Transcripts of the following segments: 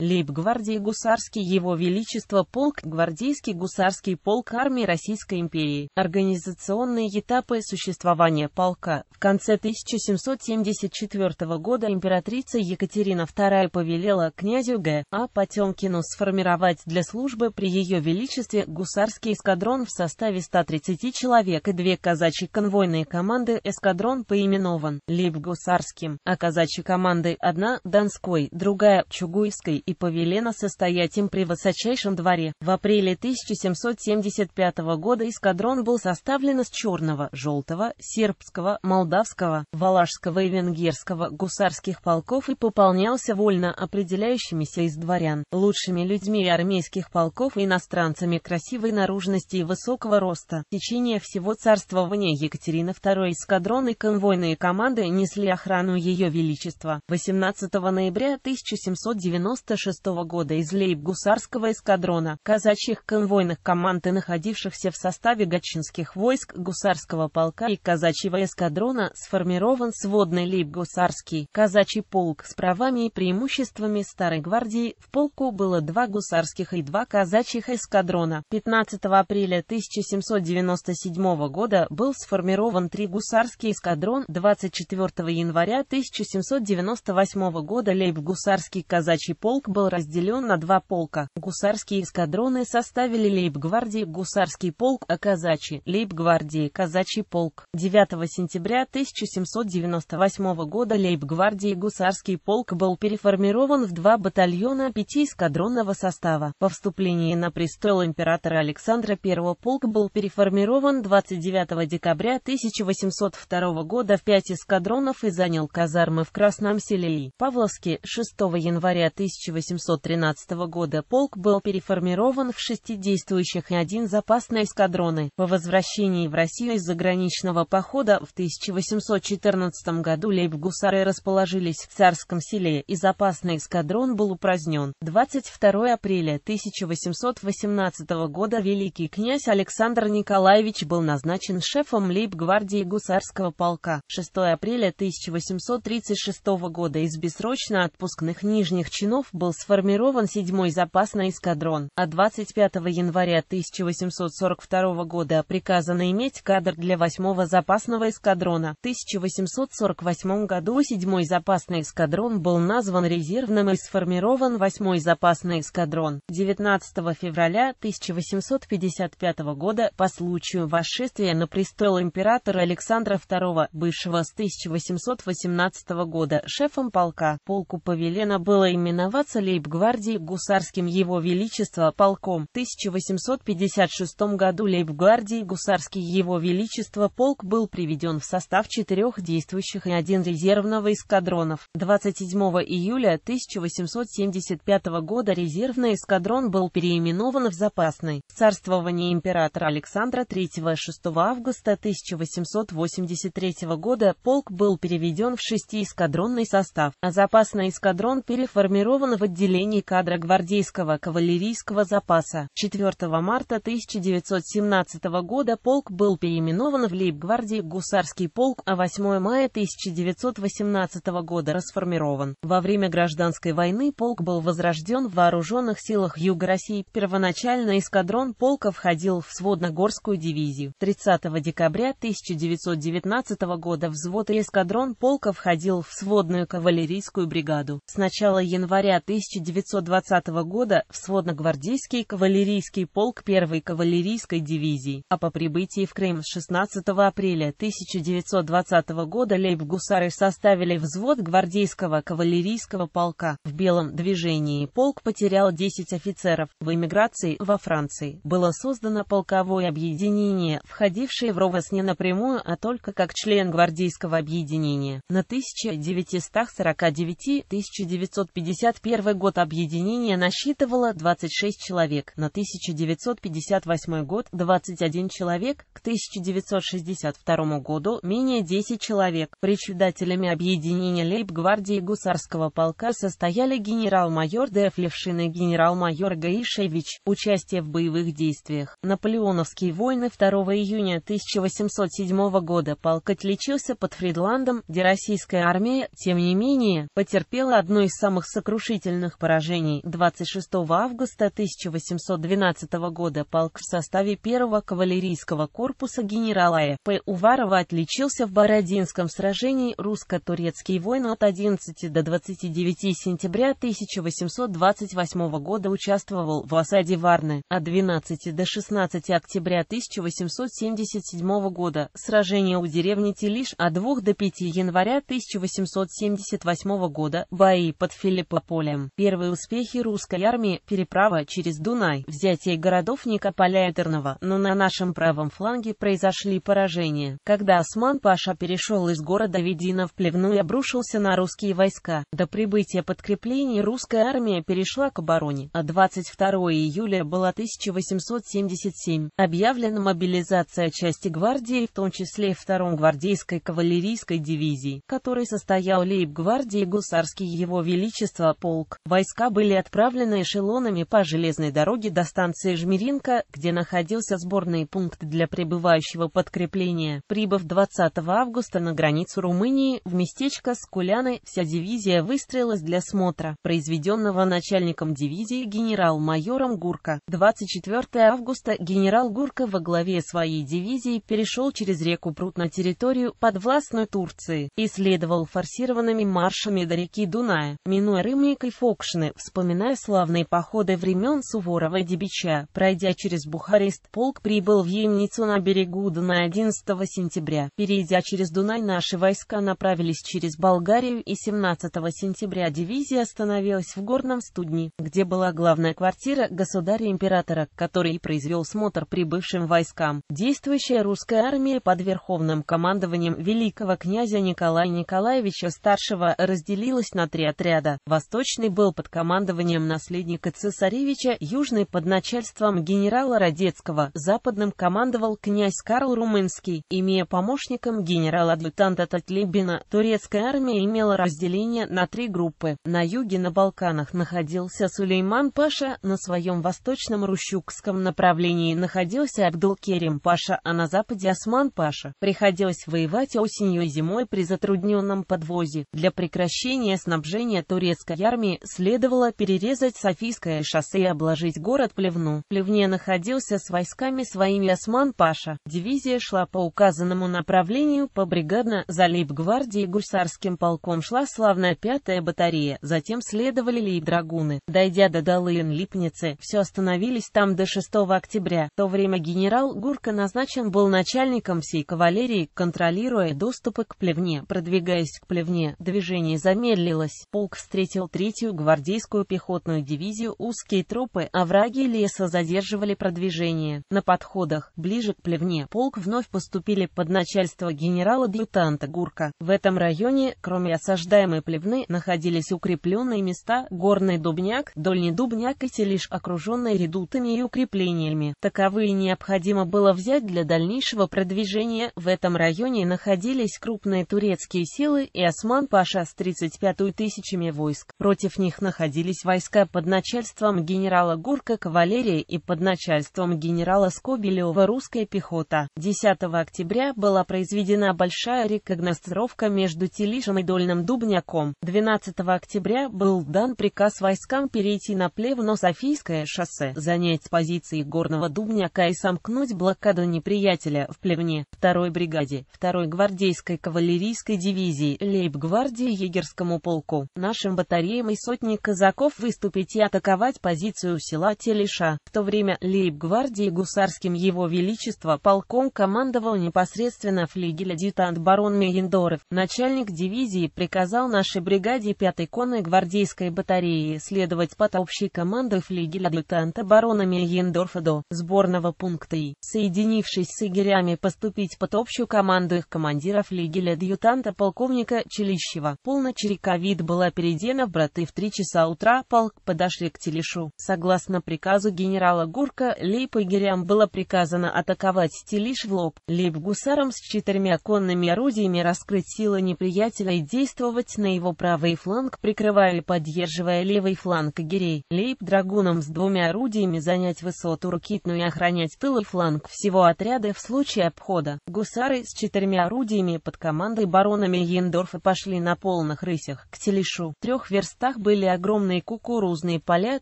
Лейб-гвардии Гусарский Его Величество полк Гвардейский гусарский полк армии Российской империи. Организационные этапы существования полка. В конце 1774 года императрица Екатерина II повелела князю Г. А. Потемкину сформировать для службы при Ее Величестве гусарский эскадрон в составе 130 человек и две казачьи конвойные команды эскадрон поименован Лейб-гусарским, а казачьи команды одна – Донской, другая – Чугуйской и повелено состоять им при высочайшем дворе. В апреле 1775 года эскадрон был составлен из черного, желтого, сербского, молдавского, валашского и венгерского гусарских полков и пополнялся вольно определяющимися из дворян, лучшими людьми армейских полков и иностранцами красивой наружности и высокого роста. В течение всего царствования Екатерины II эскадрон и конвойные команды несли охрану Ее Величества. 18 ноября 1796 1946 года из лейб-гусарского эскадрона казачьих конвойных команд и находившихся в составе гатчинских войск гусарского полка и казачьего эскадрона сформирован сводный лейб-гусарский казачий полк с правами и преимуществами Старой гвардии. В полку было два гусарских и два казачьих эскадрона. 15 апреля 1797 года был сформирован три гусарский эскадрон, 24 января 1798 года лейб-гусарский казачий полк был разделен на два полка. Гусарские эскадроны составили лейб-гвардии гусарский полк, а казачий – лейб-гвардии казачий полк. 9 сентября 1798 года лейб-гвардии гусарский полк был переформирован в два батальона пяти эскадронного состава. По вступлении на престол императора Александра I полк был переформирован 29 декабря 1802 года в пять эскадронов и занял казармы в Красном селе и Павловске 6 января 1800 1813 года полк был переформирован в шести действующих и один запасные эскадроны. По возвращении в Россию из заграничного похода в 1814 году лейб-гусары расположились в Царском селе и запасный эскадрон был упразднен. 22 апреля 1818 года великий князь Александр Николаевич был назначен шефом лейб-гвардии гусарского полка. 6 апреля 1836 года из бессрочно отпускных нижних чинов был сформирован 7-й запасный эскадрон, а 25 января 1842 года приказано иметь кадр для 8-го запасного эскадрона. В 1848 году 7-й запасный эскадрон был назван резервным и сформирован 8-й запасный эскадрон. 19 февраля 1855 года по случаю восшествия на престол императора Александра II, бывшего с 1818 года шефом полка, полку повелено было именоваться признался лейб-гвардии гусарским его величества полком. В 1856 году лейб-гвардии гусарский его величество полк был приведен в состав четырех действующих и один резервного эскадронов. 27 июля 1875 года резервный эскадрон был переименован в запасный. Царствование императора Александра III 6 августа 1883 года полк был переведен в шестиэскадронный состав, а запасный эскадрон переформирован в в отделении кадра гвардейского кавалерийского запаса. 4 марта 1917 года полк был переименован в лейб-гвардии «Гусарский полк», а 8 мая 1918 года расформирован. Во время гражданской войны полк был возрожден в вооруженных силах Юга России. Первоначально эскадрон полка входил в Сводногорскую дивизию. 30 декабря 1919 года взвод и эскадрон полка входил в Сводную кавалерийскую бригаду. С начала января 1920 года в сводно-гвардейский кавалерийский полк 1 кавалерийской дивизии, а по прибытии в Крым 16 апреля 1920 года лейб-гусары составили взвод гвардейского кавалерийского полка. В белом движении полк потерял 10 офицеров. В эмиграции во Франции было создано полковое объединение, входившее в РОВОС не напрямую, а только как член гвардейского объединения. На 1949-1951 Первый год объединения насчитывало 26 человек, на 1958 год 21 человек, к 1962 году менее 10 человек. Председателями объединения лейб-гвардии гусарского полка состояли генерал-майор Д.Ф. Левшин и генерал-майор Гаишевич. Участие в боевых действиях. Наполеоновские войны 2 июня 1807 года полк отличился под Фридландом, где российская армия, тем не менее, потерпела одну из самых сокрушительных сокрушительных поражений 26 августа 1812 года полк в составе 1-го кавалерийского корпуса генерала Э. Уварова отличился в Бородинском сражении русско турецкий войны от 11 до 29 сентября 1828 года участвовал в осаде Варны, а 12 до 16 октября 1877 года сражение у деревни Тилиш. а 2 до 5 января 1878 года бои под Филиппополем. М. Первые успехи русской армии, переправа через Дунай, взятие городов Никополя и Тернова, но на нашем правом фланге произошли поражения, когда Осман-Паша перешел из города Ведина в Плевну и обрушился на русские войска. До прибытия подкреплений русская армия перешла к обороне, а 22 июля было 1877 объявлена мобилизация части гвардии, в том числе 2 гвардейской кавалерийской дивизии, которой состоял лейб-гвардии гусарский его величество полк. Восток. Войска были отправлены эшелонами по железной дороге до станции Жмиринка, где находился сборный пункт для прибывающего подкрепления. Прибыв 20 августа на границу Румынии, в местечко Скуляны вся дивизия выстроилась для смотра, произведенного начальником дивизии генерал-майором Гурка. 24 августа генерал Гурка во главе своей дивизии перешел через реку Прут на территорию подвластной Турции и следовал форсированными маршами до реки Дуная, минуя Рымник и Фокшины, вспоминая славные походы времен Суворова и Дебича, пройдя через Бухарест, полк прибыл в Емницу на берегу Дона 11 сентября. Перейдя через Дунай, наши войска направились через Болгарию и 17 сентября дивизия остановилась в Горном Студне, где была главная квартира государя-императора, который произвел смотр прибывшим войскам. Действующая русская армия под верховным командованием великого князя Николая Николаевича Старшего разделилась на три отряда – восточный Заречный был под командованием наследника цесаревича, Южный под начальством генерала Родецкого, Западным командовал князь Карл Румынский, имея помощником генерала-адъютанта Татлибина. Турецкая армия имела разделение на три группы. На юге на Балканах находился Сулейман Паша, на своем восточном Рущукском направлении находился Абдулкерим Паша, а на западе Осман Паша. Приходилось воевать осенью и зимой при затрудненном подвозе. Для прекращения снабжения турецкой армии Германии, следовало перерезать Софийское шоссе и обложить город Плевну. Плевне находился с войсками своими Осман-Паша. Дивизия шла по указанному направлению по бригадно залип гвардии гвардией гусарским полком шла славная пятая батарея, затем следовали ли и драгуны. Дойдя до Далын-Липницы, все остановились там до 6 октября. В то время генерал Гурко назначен был начальником всей кавалерии, контролируя доступы к Плевне. Продвигаясь к Плевне, движение замедлилось. Полк встретил 3 третью гвардейскую пехотную дивизию узкие тропы овраги леса задерживали продвижение. На подходах, ближе к Плевне, полк вновь поступили под начальство генерала-дьютанта Гурка. В этом районе, кроме осаждаемой Плевны, находились укрепленные места Горный Дубняк, Дольний Дубняк и Телиш, окруженные редутами и укреплениями. Таковые необходимо было взять для дальнейшего продвижения. В этом районе находились крупные турецкие силы и Осман-Паша с 35 тысячами войск. Против Против них находились войска под начальством генерала Гурка кавалерия и под начальством генерала Скобелева русская пехота. 10 октября была произведена большая рекогностировка между Телишем и Дольным Дубняком. 12 октября был дан приказ войскам перейти на Плевно-Софийское шоссе, занять позиции Горного Дубняка и сомкнуть блокаду неприятеля в Плевне, Второй бригаде, 2-й гвардейской кавалерийской дивизии, лейб-гвардии егерскому полку, нашим батареям и сотни казаков выступить и атаковать позицию села Телеша. В то время лейб-гвардии гусарским его величество полком командовал непосредственно флигель-адъютант барон Мегендоров. Начальник дивизии приказал нашей бригаде 5-й конной гвардейской батареи следовать под общей командой флигель-адъютанта барона Мейендорфа до сборного пункта И, соединившись с егерями поступить под общую команду их командиров флигеля-адъютанта полковника Челищева. Полночь река была перейдена в браты в три часа утра полк подошли к телишу. Согласно приказу генерала Гурка, лейб-егерям было приказано атаковать телиш в лоб, лейб-гусарам с четырьмя конными орудиями раскрыть силы неприятеля и действовать на его правый фланг, прикрывая и поддерживая левый фланг егерей, лейб драгунам с двумя орудиями занять высоту ракитную и охранять тыл и фланг всего отряда в случае обхода. Гусары с четырьмя орудиями под командой барона Мейендорфа пошли на полных рысях к телишу. В трех верстах были огромные кукурузные поля,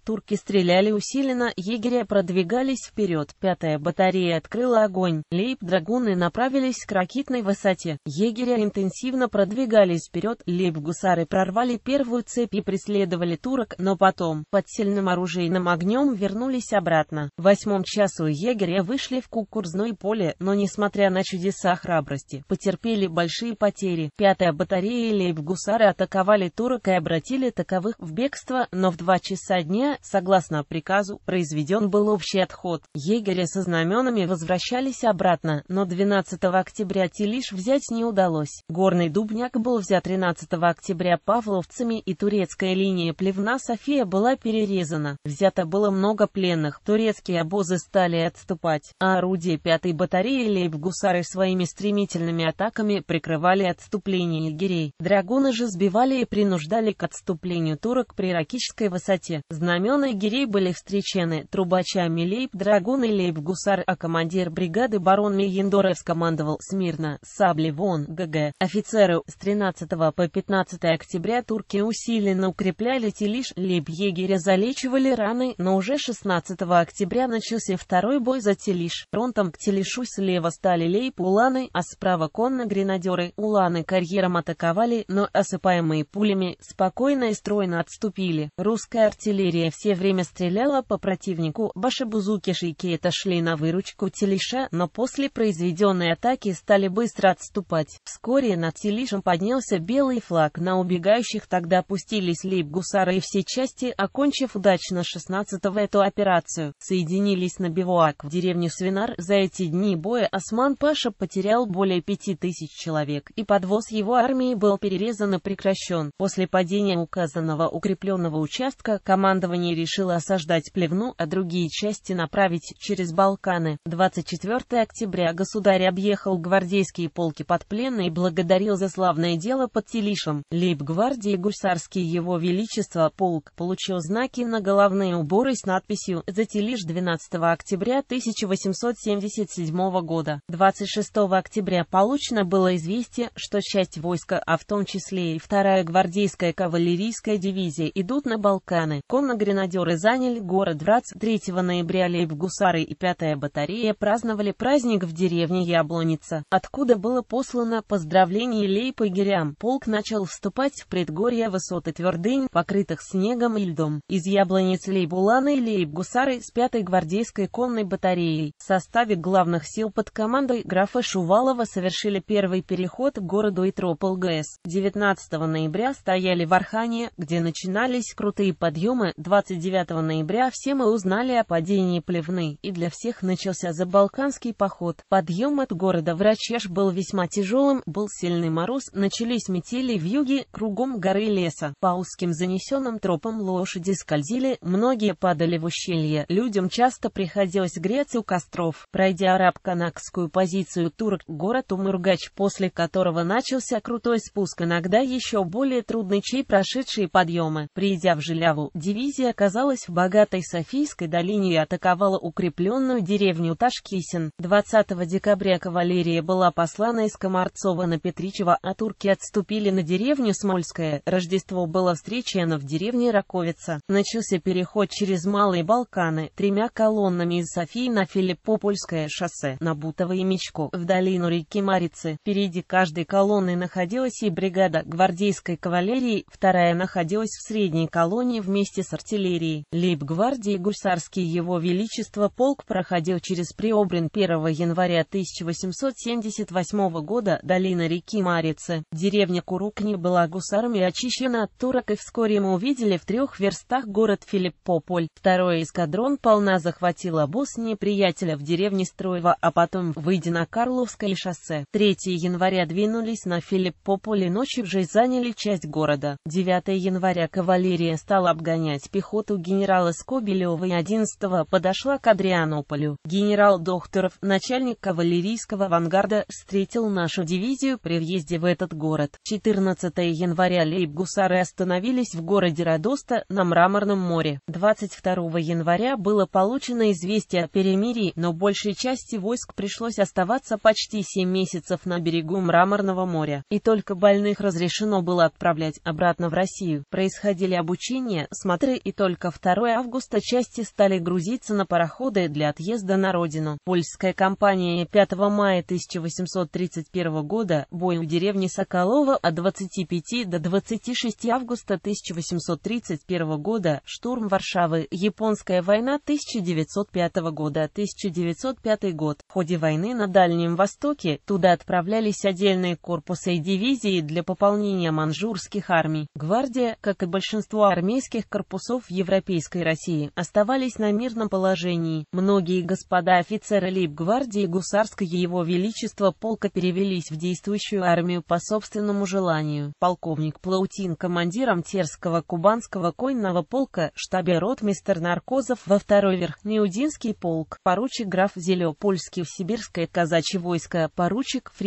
турки стреляли усиленно, егеря продвигались вперед, пятая батарея открыла огонь, лейб-драгуны направились к ракетной высоте, егеря интенсивно продвигались вперед, лейб-гусары прорвали первую цепь и преследовали турок, но потом, под сильным оружейным огнем вернулись обратно. В восьмом часу егеря вышли в кукурузное поле, но несмотря на чудеса храбрости, потерпели большие потери, пятая батарея и лейб-гусары атаковали турок и обратили таковы Махновых в бегство, но в два часа дня, согласно приказу, произведен был общий отход. Егеря со знаменами возвращались обратно, но 12 октября Тилиш взять не удалось. Горный Дубняк был взят 13 октября павловцами и турецкая линия Плевна София была перерезана. Взято было много пленных, турецкие обозы стали отступать, а орудия 5-й батареи лейб-гусары своими стремительными атаками прикрывали отступление егерей. Драгуны же сбивали и принуждали к отступлению наступлению турок при Ракической высоте. Знамена егерей были встречены трубачами лейб-драгун и лейб-гусар, а командир бригады барон Мельендоров скомандовал смирно, сабли вон, ГГ. Офицеры с 13 по 15 октября турки усиленно укрепляли Телиш, лейб-егеря залечивали раны, но уже 16 октября начался второй бой за Телиш. Фронтом к Телишу слева стали лейб-уланы, а справа конно-гренадеры. Уланы карьером атаковали, но осыпаемые пулями спокойно и строго стройно отступили. Русская артиллерия все время стреляла по противнику, башебузуки Шикета шли на выручку Телиша, но после произведенной атаки стали быстро отступать. Вскоре над Телишем поднялся белый флаг, на убегающих тогда опустились лейб-гусары и все части, окончив удачно 16-го эту операцию, соединились на бивуак в деревню Свинар. За эти дни боя Осман Паша потерял более 5000 человек, и подвоз его армии был перерезан и прекращен. После падения указан главного укрепленного участка командование решило осаждать Плевну, а другие части направить через Балканы. 24 октября государь объехал гвардейские полки под Плен и благодарил за славное дело под Телишем. Лейб-гвардии гусарский его величество полк получил знаки на головные уборы с надписью «За Телиш 12 октября 1877 года». 26 октября получено было известие, что часть войска, а в том числе и вторая гвардейская кавалерийская дивизии идут на Балканы. Конногренадеры заняли город Врац. 3 ноября лейб-гусары и 5-я батарея праздновали праздник в деревне Яблоница, откуда было послано поздравление лейб-егерям. Полк начал вступать в предгорье высоты твердынь, покрытых снегом и льдом. Из Яблониц лейбуланы и лейб-гусары с 5-й гвардейской конной батареей в составе главных сил под командой графа Шувалова совершили первый переход к городу Итрополь ГС. 19 ноября стояли в Архане, где где начинались крутые подъемы, 29 ноября все мы узнали о падении Плевны, и для всех начался забалканский поход. Подъем от города Врачеш был весьма тяжелым, был сильный мороз, начались метели в юге, кругом горы леса. По узким занесенным тропам лошади скользили, многие падали в ущелье, людям часто приходилось греться у костров. Пройдя араб-канакскую позицию турок, город Умургач, после которого начался крутой спуск, иногда еще более трудный чей прошедший подъемы. Придя в Желяву, дивизия оказалась в богатой Софийской долине и атаковала укрепленную деревню Ташкисин. 20 декабря кавалерия была послана из Комарцова на Петричево, а турки отступили на деревню Смольская. Рождество было встречено в деревне Раковица. Начался переход через Малые Балканы, тремя колоннами из Софии на Филиппопольское шоссе, на Бутово и Мечко, в долину реки Марицы. Впереди каждой колонны находилась и бригада гвардейской кавалерии, вторая находилась находилась в средней колонии вместе с артиллерией, лейб-гвардии гусарский его величество полк проходил через Преобрин 1 января 1878 года, долина реки Марицы, деревня Курукни была гусарами очищена от турок и вскоре мы увидели в трех верстах город Филиппополь. Второй эскадрон полна захватил обоз неприятеля в деревне Строева, а потом, выйдя на Карловское шоссе, 3 января двинулись на Филиппополь и ночью же заняли часть города. 9 января января кавалерия стала обгонять пехоту генерала Скобелева и 11 подошла к Адрианополю. Генерал Докторов, начальник кавалерийского авангарда, встретил нашу дивизию при въезде в этот город. 14 января лейб-гусары остановились в городе Радоста на Мраморном море. 22 января было получено известие о перемирии, но большей части войск пришлось оставаться почти 7 месяцев на берегу Мраморного моря, и только больных разрешено было отправлять обратно в Россию происходили обучения, смотры и только 2 августа части стали грузиться на пароходы для отъезда на родину. Польская компания 5 мая 1831 года, бой у деревни Соколова от 25 до 26 августа 1831 года, штурм Варшавы, Японская война 1905 года, 1905 год. В ходе войны на Дальнем Востоке туда отправлялись отдельные корпусы и дивизии для пополнения манжурских армий. Гвардия как и большинство армейских корпусов Европейской России, оставались на мирном положении. Многие господа офицеры лейб-гвардии гусарской Его Величества полка перевелись в действующую армию по собственному желанию. Полковник Плаутин командиром Терского кубанского конного полка, штабе ротмистер Наркозов во второй Верхнеудинский полк, поручик граф Зелепольский в Сибирское казачье войско, поручик в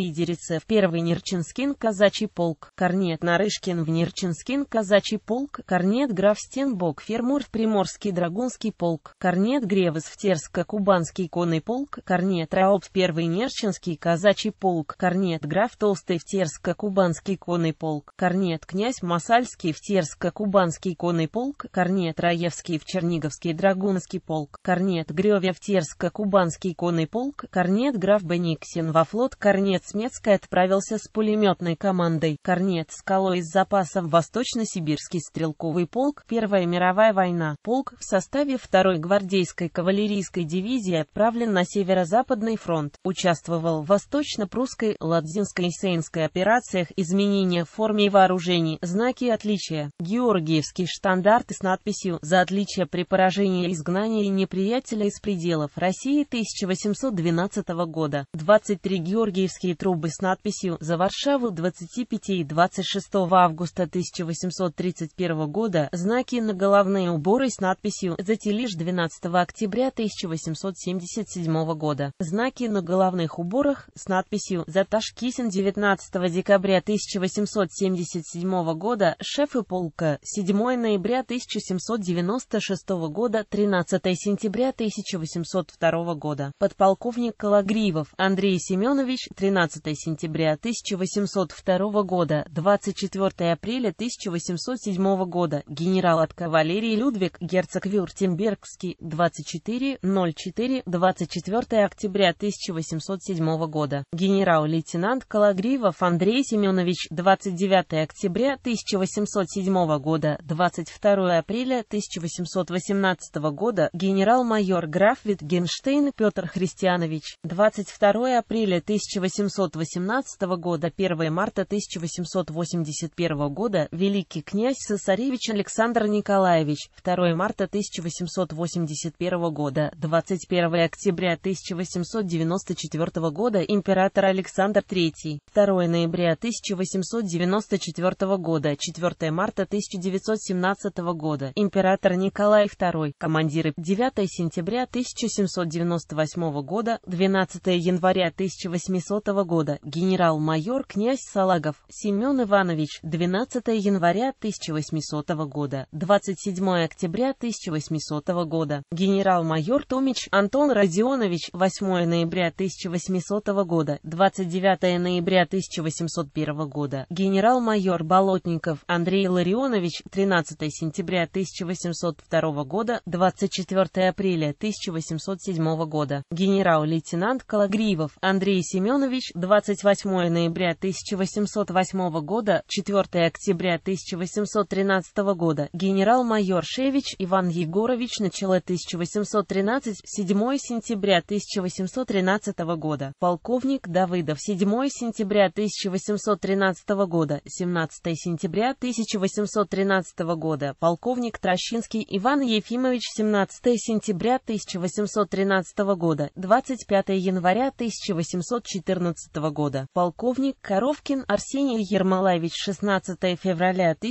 первый Нерчинскин казачий полк, корнет Нарышкин в Нерчинскин казачий казачий полк, корнет граф Стенбок, фермур в Приморский драгунский полк, корнет Гревес в Терско-Кубанский конный полк, корнет Раоп первый Нерчинский казачий полк, корнет граф Толстый в Терско-Кубанский конный полк, корнет князь Масальский в Терско-Кубанский конный полк, корнет Раевский в Черниговский драгунский полк, корнет Греве в Терско-Кубанский конный полк, корнет граф Бениксин во флот, корнет Смецкая отправился с пулеметной командой, корнет Скало из запасов Восточно-Сибирь, Сибирский стрелковый полк, Первая мировая война. Полк в составе 2-й гвардейской кавалерийской дивизии отправлен на Северо-Западный фронт, участвовал в Восточно-Прусской, Ладзинской и Сейнской операциях изменения в форме и вооружений, знаки отличия, георгиевский штандарт с надписью «За отличие при поражении и изгнании неприятеля из пределов России 1812 года», 23 георгиевские трубы с надписью «За Варшаву» 25 и 26 августа 1812 1931 года знаки на головные уборы с надписью «Затилиш» 12 октября 1877 года, знаки на головных уборах с надписью «Заташкисин» 19 декабря 1877 года, шефы полка, 7 ноября 1796 года, 13 сентября 1802 года, подполковник Калагриев Андрей Семенович, 13 сентября 1802 года, 24 апреля 1800 1807 года генерал от кавалерии Людвиг герцог Вюртембергский 24.04.24 октября 1807 года генерал-лейтенант Калагривов Андрей Семенович 29 октября 1807 года 22 апреля 1818 года генерал-майор граф Витгенштейн Петр Христианович 22 апреля 1818 года 1 марта 1881 года великий князь Сосаревич Александр Николаевич, 2 марта 1881 года, 21 октября 1894 года, император Александр III, 2 ноября 1894 года, 4 марта 1917 года, император Николай II, командиры 9 сентября 1798 года, 12 января 1800 года, генерал-майор князь Салагов Семен Иванович, 12 января 1800 года, 27 октября 1800 года, генерал-майор Томич Антон Родионович, 8 ноября 1800 года, 29 ноября 1801 года, генерал-майор Болотников Андрей Ларионович, 13 сентября 1802 года, 24 апреля 1807 года, генерал-лейтенант Калагриев Андрей Семенович, 28 ноября 1808 года, 4 октября 1800 1813 года, генерал-майор Шевич Иван Егорович начало 1813, 7 сентября 1813 года, полковник Давыдов 7 сентября 1813 года, 17 сентября 1813 года, полковник Трощинский Иван Ефимович 17 сентября 1813 года, 25 января 1814 года, полковник Коровкин Арсений Ермолаевич 16 февраля 1814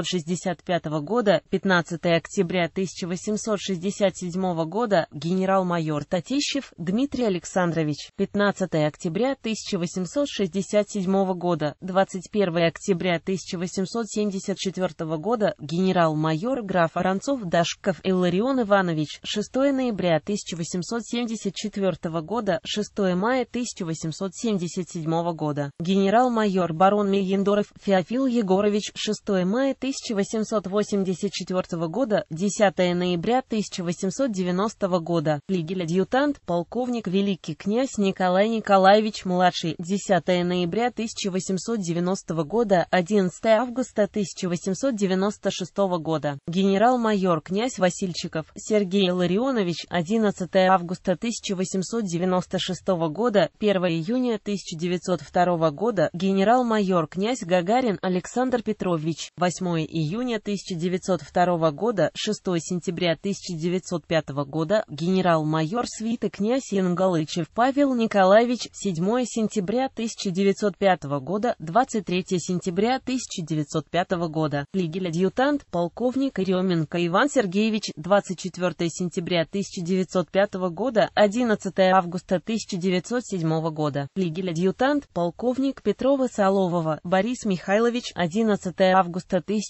1865 года, 15 октября 1867 года, генерал-майор Татищев Дмитрий Александрович, 15 октября 1867 года, 21 октября 1874 года, генерал-майор граф Оранцов Дашков Илларион Иванович, 6 ноября 1874 года, 6 мая 1877 года, генерал-майор барон Мельендоров Феофил Егорович, 6 мая 1877 1884 года, 10 ноября 1890 года. Флигель-адъютант, полковник, великий князь Николай Николаевич младший, 10 ноября 1890 года, 11 августа 1896 года. Генерал-майор князь Васильчиков Сергей Ларионович, 11 августа 1896 года, 1 июня 1902 года, генерал-майор князь Гагарин Александр Петрович, 8 июня 1902 года, 6 сентября 1905 года, генерал-майор свиты князь Янгалычев Павел Николаевич, 7 сентября 1905 года, 23 сентября 1905 года, флигель-адъютант, полковник Еременко Иван Сергеевич, 24 сентября 1905 года, 11 августа 1907 года, флигель-адъютант, полковник Петрова Соловова, Борис Михайлович, 11 августа 1905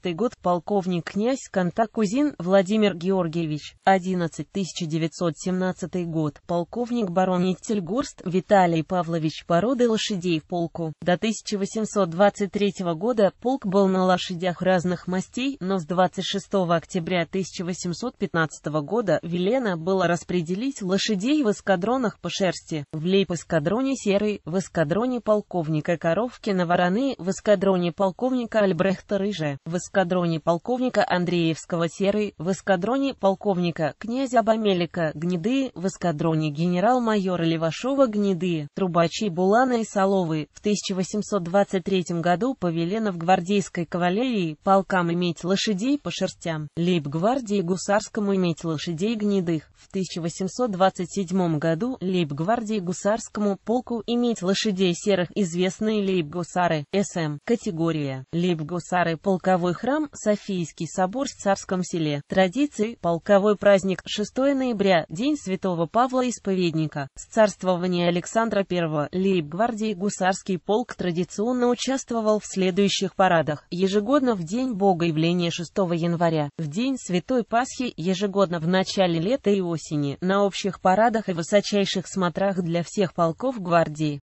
1917 год, полковник князь Контакузин Владимир Георгиевич, 11 1917 год, полковник барон Тельгурст Виталий Павлович породы лошадей в полку. До 1823 года полк был на лошадях разных мастей, но с 26 октября 1815 года велено было распределить лошадей в эскадронах по шерсти, в лейп эскадроне Серый, в эскадроне полковника Коровкина Вороны, в эскадроне полковника Альбрехта Рыжа, в эскадроне полковника Андреевского Серый, в эскадроне полковника князя Бамелика Гнеды, в эскадроне генерал-майора Левашова Гнеды, трубачи Булана и Соловы. В 1823 году повелено в гвардейской кавалерии полкам иметь лошадей по шерстям, лейб-гвардии гусарскому иметь лошадей гнедых. В 1827 году лейб-гвардии гусарскому полку иметь лошадей серых, известные лейб-гусары, СМ, категория, лейб-гусары полковой Святой храм, Софийский собор в Царском селе. Традиции, полковой праздник, 6 ноября, День Святого Павла Исповедника. С царствования Александра I, лейб-гвардии Гусарский полк традиционно участвовал в следующих парадах. Ежегодно в День Богоявления 6 января, в День Святой Пасхи, ежегодно в начале лета и осени, на общих парадах и высочайших смотрах для всех полков гвардии.